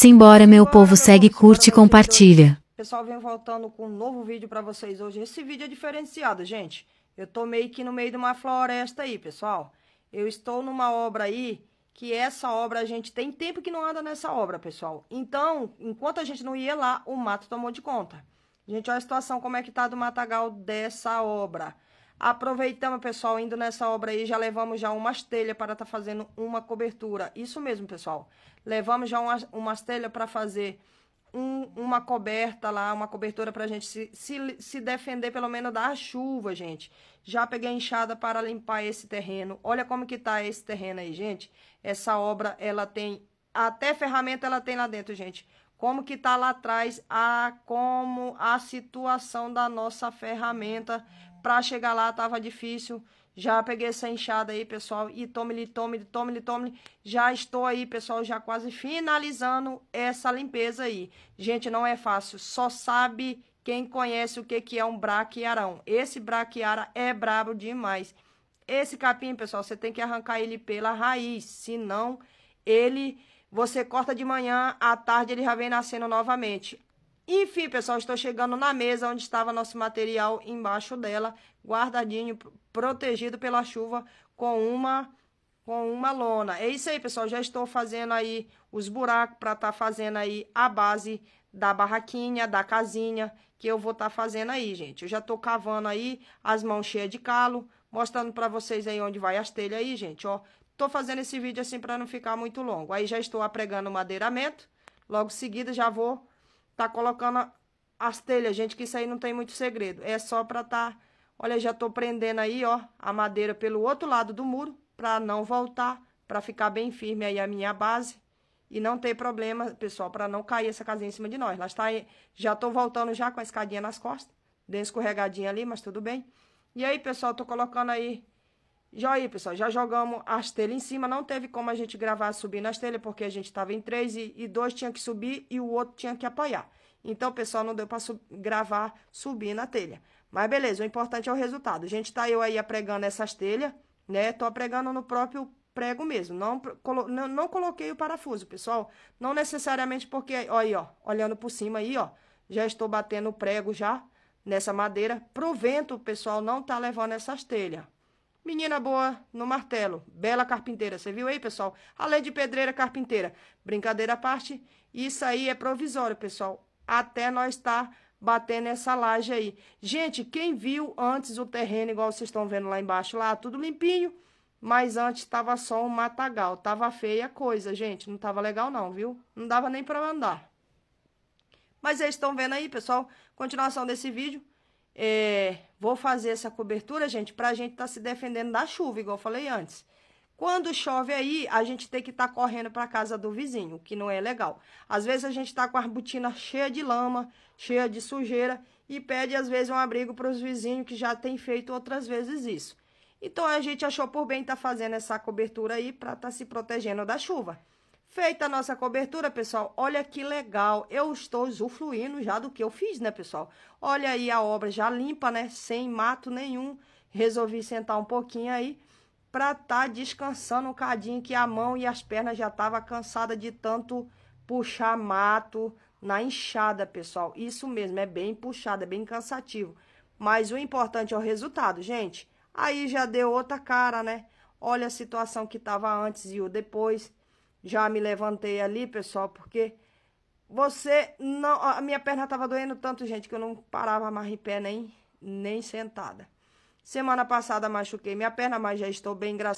Simbora, meu povo, segue, curte e compartilha. Pessoal, vem voltando com um novo vídeo para vocês hoje. Esse vídeo é diferenciado, gente. Eu tô meio que no meio de uma floresta aí, pessoal. Eu estou numa obra aí, que essa obra a gente tem tempo que não anda nessa obra, pessoal. Então, enquanto a gente não ia lá, o mato tomou de conta. Gente, olha a situação como é que tá do matagal dessa obra. Aproveitamos, pessoal, indo nessa obra aí, já levamos já umas telhas para estar tá fazendo uma cobertura. Isso mesmo, pessoal. Levamos já umas, umas telhas para fazer um, uma coberta lá, uma cobertura para a gente se, se, se, defender pelo menos da chuva, gente. Já peguei enxada para limpar esse terreno. Olha como que tá esse terreno aí, gente. Essa obra, ela tem... Até ferramenta ela tem lá dentro, gente. Como que tá lá atrás a como a situação da nossa ferramenta para chegar lá tava difícil. Já peguei essa enxada aí, pessoal. E tome-lhe, tome-lhe, tome-lhe, tome-lhe. Já estou aí, pessoal, já quase finalizando essa limpeza aí. Gente, não é fácil. Só sabe quem conhece o que, que é um braquiarão. Esse braquiara é brabo demais. Esse capim, pessoal, você tem que arrancar ele pela raiz. Senão, ele... Você corta de manhã, à tarde ele já vem nascendo novamente. Enfim, pessoal, estou chegando na mesa onde estava nosso material embaixo dela, guardadinho, protegido pela chuva com uma com uma lona. É isso aí, pessoal, já estou fazendo aí os buracos para estar tá fazendo aí a base da barraquinha, da casinha que eu vou estar tá fazendo aí, gente. Eu já estou cavando aí as mãos cheias de calo, mostrando para vocês aí onde vai as telhas aí, gente, ó. Tô fazendo esse vídeo assim para não ficar muito longo. Aí já estou apregando o madeiramento. Logo seguida já vou tá colocando as telhas, gente, que isso aí não tem muito segredo. É só pra tá... Olha, já tô prendendo aí, ó, a madeira pelo outro lado do muro, pra não voltar, pra ficar bem firme aí a minha base. E não ter problema, pessoal, pra não cair essa casinha em cima de nós. Lá está aí, já tô voltando já com a escadinha nas costas. Dei escorregadinha ali, mas tudo bem. E aí, pessoal, tô colocando aí já aí, pessoal, já jogamos as telhas em cima. Não teve como a gente gravar subindo as telhas, porque a gente estava em três e, e dois tinha que subir e o outro tinha que apoiar. Então, pessoal, não deu para sub gravar subindo a telha. Mas beleza, o importante é o resultado. A gente tá eu aí apregando essas telhas, né? Tô apregando no próprio prego mesmo. Não, colo não, não coloquei o parafuso, pessoal. Não necessariamente porque, ó aí, ó, olhando por cima aí, ó. Já estou batendo o prego já nessa madeira. Pro vento, pessoal, não tá levando essas telhas. Menina boa no martelo, bela carpinteira. Você viu aí, pessoal? Além de pedreira, carpinteira. Brincadeira à parte, isso aí é provisório, pessoal. Até nós estar tá batendo essa laje aí. Gente, quem viu antes o terreno, igual vocês estão vendo lá embaixo, lá tudo limpinho, mas antes tava só um matagal. Tava feia a coisa, gente. Não tava legal não, viu? Não dava nem para andar. Mas vocês estão vendo aí, pessoal, continuação desse vídeo. É, Vou fazer essa cobertura, gente, para a gente estar tá se defendendo da chuva, igual eu falei antes. Quando chove aí, a gente tem que estar tá correndo para casa do vizinho, o que não é legal. Às vezes a gente está com a botina cheia de lama, cheia de sujeira e pede às vezes um abrigo para os vizinhos que já têm feito outras vezes isso. Então a gente achou por bem estar tá fazendo essa cobertura aí para estar tá se protegendo da chuva. Feita a nossa cobertura, pessoal, olha que legal. Eu estou usufruindo já do que eu fiz, né, pessoal? Olha aí a obra já limpa, né? Sem mato nenhum. Resolvi sentar um pouquinho aí para tá descansando um cadinho que a mão e as pernas já tava cansada de tanto puxar mato na enxada, pessoal. Isso mesmo, é bem puxado, é bem cansativo. Mas o importante é o resultado, gente. Aí já deu outra cara, né? Olha a situação que tava antes e o depois. Já me levantei ali, pessoal, porque você não. A minha perna estava doendo tanto, gente, que eu não parava mais de pé nem, nem sentada. Semana passada machuquei minha perna, mas já estou bem, engraçada.